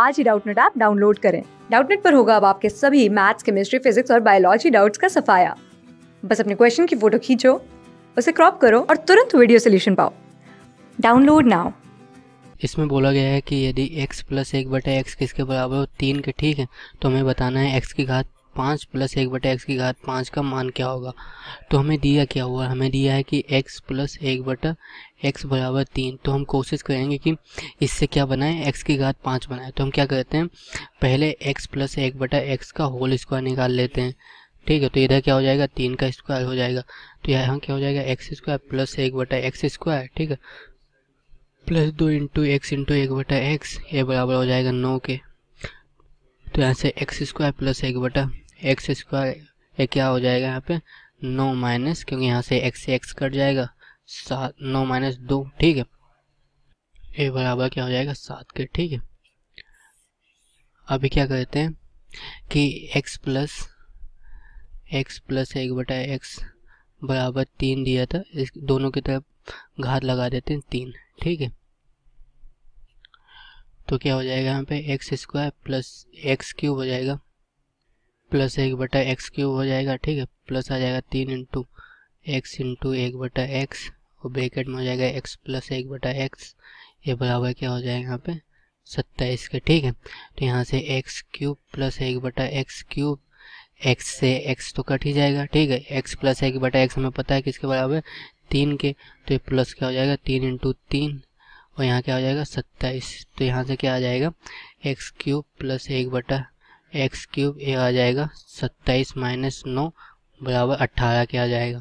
आज ही Doubtnut app download करें डाउटनेट पर होगा अब आपके सभी मैथ्स केमिस्ट्री फिजिक्स और बायोलॉजी डाउट्स का सफाया बस अपने क्वेश्चन की फोटो खींचो उसे क्रॉप करो और तुरंत वीडियो सोल्यूशन पाओ डाउनलोड नाउ इसमें बोला गया है कि यदि x प्लस एक बटे एक्स किसके बराबर हो तीन के ठीक है तो हमें बताना है x की घात पाँच प्लस एक बटे एक्स की घात पाँच का मान क्या होगा तो हमें दिया क्या हुआ हमें दिया है कि एक्स प्लस एक बटा एक्स बराबर तीन तो हम कोशिश करेंगे कि इससे क्या बनाए एक्स की घात पाँच बनाए तो हम क्या करते हैं पहले एक्स प्लस एक बटा एक्स का होल स्क्वायर निकाल लेते हैं ठीक है तो इधर क्या हो जाएगा तीन का स्क्वायर हो जाएगा तो यहाँ क्या हो जाएगा एक्स स्क्वायर प्लस एक बटा एक्स स्क्वायर ठीक है प्लस दो इंटू एक्स इंटू एक बटा एक्स ये बराबर हो जाएगा नौ के तो यहाँ से एक्स स्क्वायर प्लस एक बटा एक्स स्क्वायर क्या हो जाएगा यहाँ पे नौ माइनस क्योंकि यहाँ से एक्स से एक्स कट जाएगा सात नौ माइनस दो ठीक है ए बराबर क्या हो जाएगा सात के ठीक है अभी क्या करते हैं कि एक्स प्लस एक्स प्लस एक बटा एक्स बराबर तीन दिया था इस दोनों की तरफ घात लगा देते हैं तीन ठीक है तो क्या हो जाएगा यहाँ पे X square plus X cube हो जाएगा प्लस एक बटा एक्स क्यूब हो जाएगा ठीक है प्लस आ जाएगा तीन इंटू एक्स इंटू एक बटा एक्स और ब्रेकेट में हो जाएगा एक्स प्लस एक बटा एक्स ये बराबर क्या हो जाएगा यहाँ पे सत्ताईस के ठीक है तो यहाँ से एक्स क्यूब प्लस एक बटा एक्स क्यूब एक्स से एक्स तो कट ही जाएगा ठीक है एक्स प्लस एक बटा एक्स हमें पता है किसके बराबर तीन के तो ये प्लस क्या हो जाएगा तीन इंटू तीन और यहाँ क्या हो जाएगा सत्ताईस तो यहाँ से क्या आ जाएगा एक्स क्यूब प्लस एक बटा एक्स क्यूब ये आ जाएगा सत्ताईस माइनस नौ बराबर अट्ठारह के आ जाएगा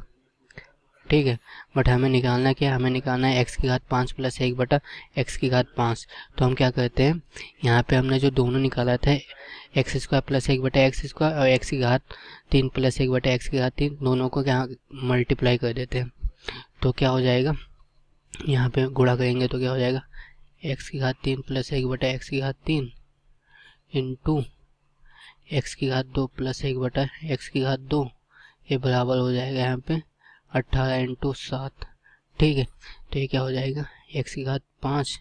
ठीक है बट हमें निकालना क्या हमें निकालना है एक्स की घात पाँच प्लस एक बटा एक्स की घात पाँच तो हम क्या करते हैं यहाँ पे हमने जो दोनों निकाला था एक्स स्क्वायर प्लस एक बटा एक्स स्क्वायर और एक्स की घात तीन प्लस एक बटा एक्स की घात तीन दोनों को क्या मल्टीप्लाई कर देते हैं तो क्या हो जाएगा यहाँ पर गुड़ा करेंगे तो क्या हो जाएगा एक्स की घात तीन प्लस एक बटा एक्स की घात तीन इंटू एक्स की घात दो प्लस एक बटा एक्स की घात दो ये बराबर हो जाएगा यहाँ पे अट्ठारह इंटू सात ठीक है तो ये क्या हो जाएगा एक्स की घात पाँच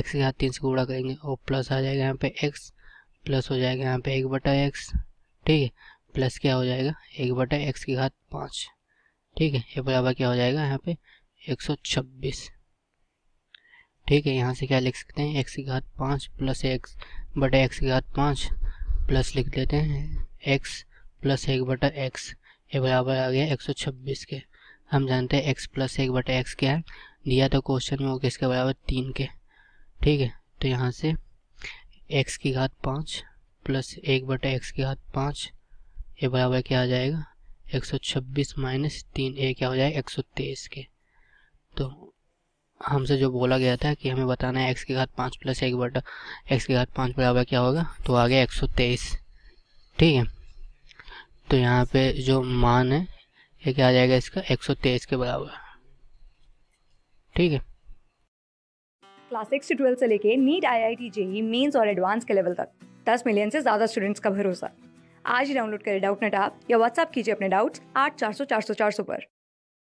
एक्स की घात तीन से गुड़ा करेंगे और प्लस आ जाएगा यहाँ पे एक्स प्लस हो जाएगा यहाँ पे एक बटा एक्स ठीक है प्लस क्या हो जाएगा एक बटा एक्स की घात पाँच ठीक है ये बराबर क्या हो जाएगा यहाँ पे एक सौ छब्बीस ठीक है यहाँ से क्या लिख सकते हैं एक्स की घात पाँच प्लस एक्स बटा एक्स की घात पाँच प्लस लिख देते हैं एक्स प्लस एक बटा एक्स ये बराबर आ गया एक सौ छब्बीस के हम जानते हैं एक्स प्लस एक बटा एक्स क्या है दिया तो क्वेश्चन में वो किसके बराबर तीन के ठीक है तो यहाँ से एक्स की घात पाँच प्लस एक बटा एक्स की घात पाँच ये बराबर क्या आ जाएगा एक सौ छब्बीस माइनस तीन ए क्या हो जाएगा एक सौ तेईस के तो हमसे जो बोला गया था कि हमें बताना है एक्स के घाट पाँच प्लस एक बटा एक्स के घाट पाँच बराबर क्या होगा तो आ गया एक सौ तेईस ठीक है तो यहाँ पे जो मान है ये क्या आ जाएगा इसका एक सौ तेईस के बराबर ठीक है क्लास सिक्स से ट्वेल्थ से लेके NEET I I T JEE mains और एडवांस के लेवल तक दस मिलियन से ज़्यादा स्टूडेंट्स का भरोसा आज ही डाउनलोड करें डाउट नेट आप या व्हाट्सअप कीजिए अपने डाउट्स आठ चार सौ चार सौ चार सौ पर